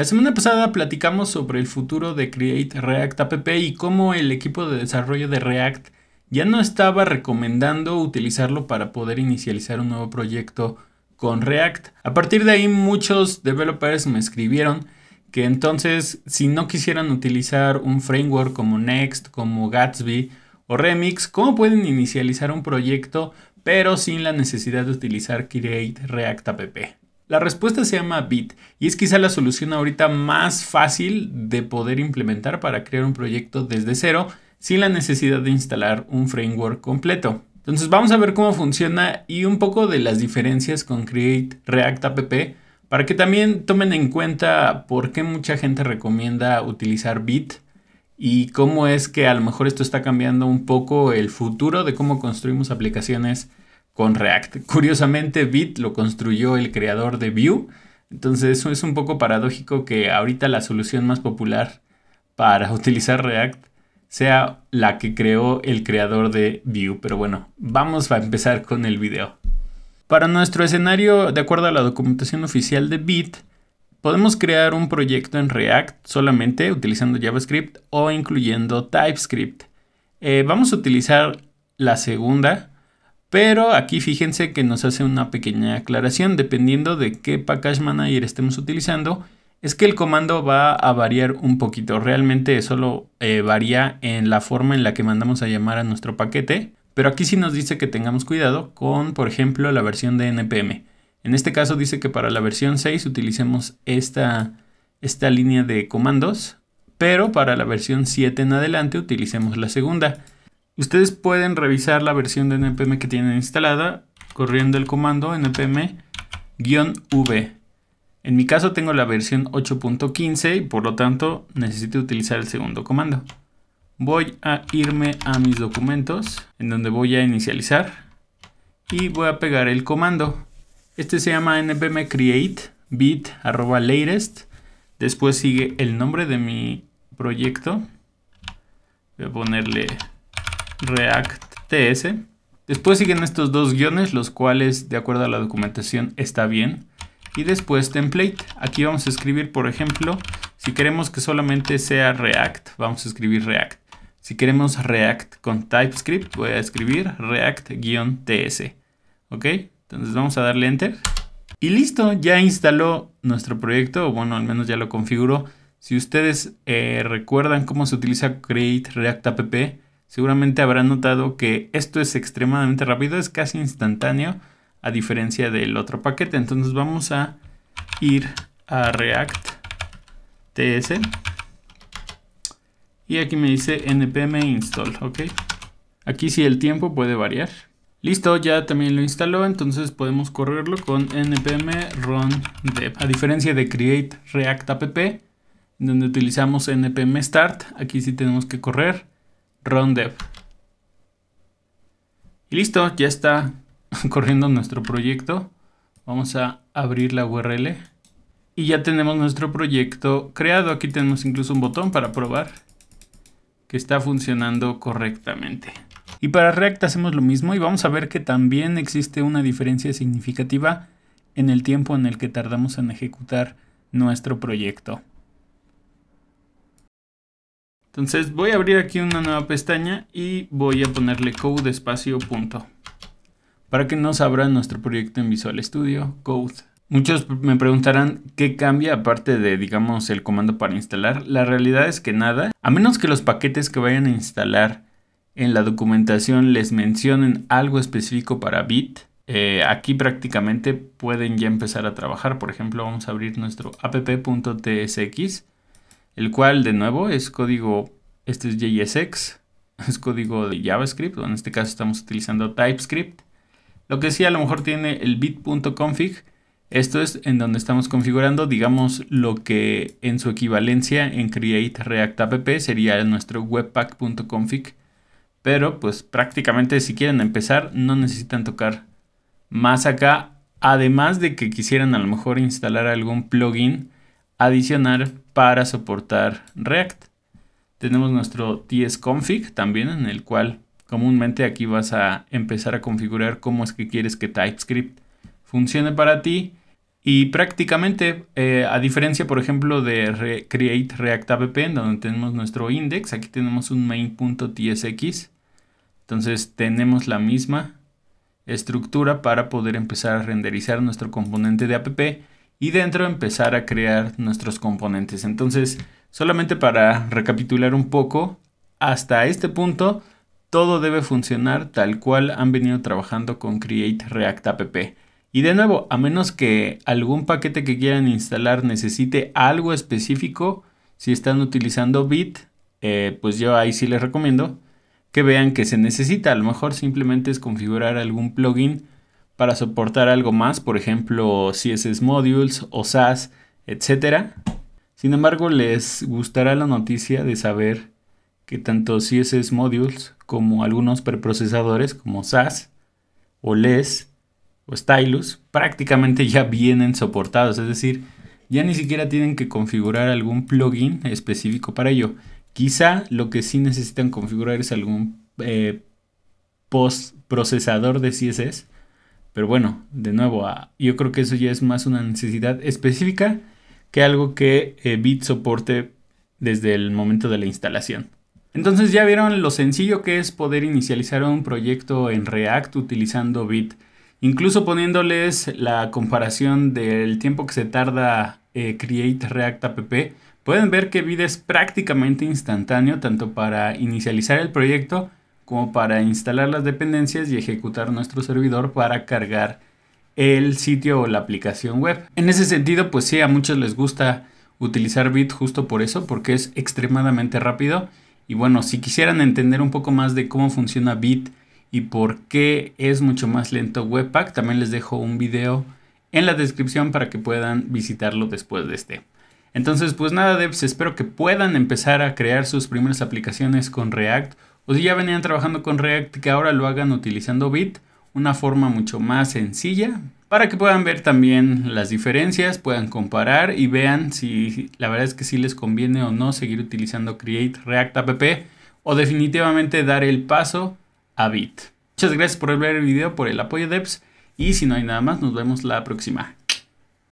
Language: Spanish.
La semana pasada platicamos sobre el futuro de Create React App y cómo el equipo de desarrollo de React ya no estaba recomendando utilizarlo para poder inicializar un nuevo proyecto con React. A partir de ahí muchos developers me escribieron que entonces si no quisieran utilizar un framework como Next, como Gatsby o Remix, ¿cómo pueden inicializar un proyecto pero sin la necesidad de utilizar Create React App? La respuesta se llama Bit y es quizá la solución ahorita más fácil de poder implementar para crear un proyecto desde cero sin la necesidad de instalar un framework completo. Entonces vamos a ver cómo funciona y un poco de las diferencias con Create React App para que también tomen en cuenta por qué mucha gente recomienda utilizar Bit y cómo es que a lo mejor esto está cambiando un poco el futuro de cómo construimos aplicaciones con React. Curiosamente, Bit lo construyó el creador de Vue, entonces eso es un poco paradójico que ahorita la solución más popular para utilizar React sea la que creó el creador de Vue, pero bueno, vamos a empezar con el video. Para nuestro escenario, de acuerdo a la documentación oficial de Bit, podemos crear un proyecto en React solamente utilizando JavaScript o incluyendo TypeScript. Eh, vamos a utilizar la segunda, pero aquí fíjense que nos hace una pequeña aclaración, dependiendo de qué Package Manager estemos utilizando, es que el comando va a variar un poquito. Realmente solo eh, varía en la forma en la que mandamos a llamar a nuestro paquete, pero aquí sí nos dice que tengamos cuidado con, por ejemplo, la versión de NPM. En este caso dice que para la versión 6 utilicemos esta, esta línea de comandos, pero para la versión 7 en adelante utilicemos la segunda. Ustedes pueden revisar la versión de npm que tienen instalada corriendo el comando npm-v. En mi caso tengo la versión 8.15 y por lo tanto necesito utilizar el segundo comando. Voy a irme a mis documentos en donde voy a inicializar y voy a pegar el comando. Este se llama npm create bit arroba Después sigue el nombre de mi proyecto. Voy a ponerle react ts Después siguen estos dos guiones, los cuales de acuerdo a la documentación está bien. Y después template. Aquí vamos a escribir, por ejemplo, si queremos que solamente sea React, vamos a escribir React. Si queremos React con TypeScript, voy a escribir React-TS. ¿Ok? Entonces vamos a darle Enter. Y listo, ya instaló nuestro proyecto, o bueno, al menos ya lo configuró. Si ustedes eh, recuerdan cómo se utiliza Create React App, seguramente habrán notado que esto es extremadamente rápido, es casi instantáneo a diferencia del otro paquete. Entonces vamos a ir a React TS y aquí me dice npm install, ok. Aquí sí el tiempo puede variar. Listo, ya también lo instaló, entonces podemos correrlo con npm run dev. A diferencia de create react app, donde utilizamos npm start, aquí sí tenemos que correr dev Y listo, ya está corriendo nuestro proyecto. Vamos a abrir la URL. Y ya tenemos nuestro proyecto creado. Aquí tenemos incluso un botón para probar que está funcionando correctamente. Y para React hacemos lo mismo y vamos a ver que también existe una diferencia significativa en el tiempo en el que tardamos en ejecutar nuestro proyecto. Entonces voy a abrir aquí una nueva pestaña y voy a ponerle code espacio punto. Para que nos abra nuestro proyecto en Visual Studio Code. Muchos me preguntarán qué cambia aparte de, digamos, el comando para instalar. La realidad es que nada, a menos que los paquetes que vayan a instalar en la documentación les mencionen algo específico para Bit, eh, aquí prácticamente pueden ya empezar a trabajar. Por ejemplo, vamos a abrir nuestro app.tsx el cual de nuevo es código, este es JSX, es código de JavaScript, en este caso estamos utilizando TypeScript. Lo que sí a lo mejor tiene el bit.config, esto es en donde estamos configurando, digamos, lo que en su equivalencia en Create React App sería nuestro webpack.config. Pero pues prácticamente si quieren empezar no necesitan tocar más acá. Además de que quisieran a lo mejor instalar algún plugin adicionar para soportar React. Tenemos nuestro tsconfig también en el cual comúnmente aquí vas a empezar a configurar cómo es que quieres que TypeScript funcione para ti. Y prácticamente, eh, a diferencia, por ejemplo, de Create React App, en donde tenemos nuestro index, aquí tenemos un main.tsx. Entonces tenemos la misma estructura para poder empezar a renderizar nuestro componente de app y dentro empezar a crear nuestros componentes. Entonces, solamente para recapitular un poco, hasta este punto todo debe funcionar tal cual han venido trabajando con Create React App. Y de nuevo, a menos que algún paquete que quieran instalar necesite algo específico, si están utilizando Bit, eh, pues yo ahí sí les recomiendo que vean que se necesita. A lo mejor simplemente es configurar algún plugin para soportar algo más, por ejemplo CSS Modules o SAS, etc. Sin embargo, les gustará la noticia de saber que tanto CSS Modules como algunos preprocesadores como SAS o LES o Stylus prácticamente ya vienen soportados, es decir, ya ni siquiera tienen que configurar algún plugin específico para ello. Quizá lo que sí necesitan configurar es algún eh, post procesador de CSS pero bueno, de nuevo, ah, yo creo que eso ya es más una necesidad específica que algo que eh, Bit soporte desde el momento de la instalación. Entonces ya vieron lo sencillo que es poder inicializar un proyecto en React utilizando Bit. Incluso poniéndoles la comparación del tiempo que se tarda eh, Create React App, pueden ver que Bit es prácticamente instantáneo tanto para inicializar el proyecto como para instalar las dependencias y ejecutar nuestro servidor para cargar el sitio o la aplicación web. En ese sentido, pues sí, a muchos les gusta utilizar Bit justo por eso, porque es extremadamente rápido. Y bueno, si quisieran entender un poco más de cómo funciona Bit y por qué es mucho más lento Webpack, también les dejo un video en la descripción para que puedan visitarlo después de este. Entonces, pues nada, devs, espero que puedan empezar a crear sus primeras aplicaciones con React o pues si ya venían trabajando con React, que ahora lo hagan utilizando Bit, una forma mucho más sencilla para que puedan ver también las diferencias, puedan comparar y vean si la verdad es que sí les conviene o no seguir utilizando Create React App o definitivamente dar el paso a Bit. Muchas gracias por ver el video, por el apoyo de Devs y si no hay nada más nos vemos la próxima.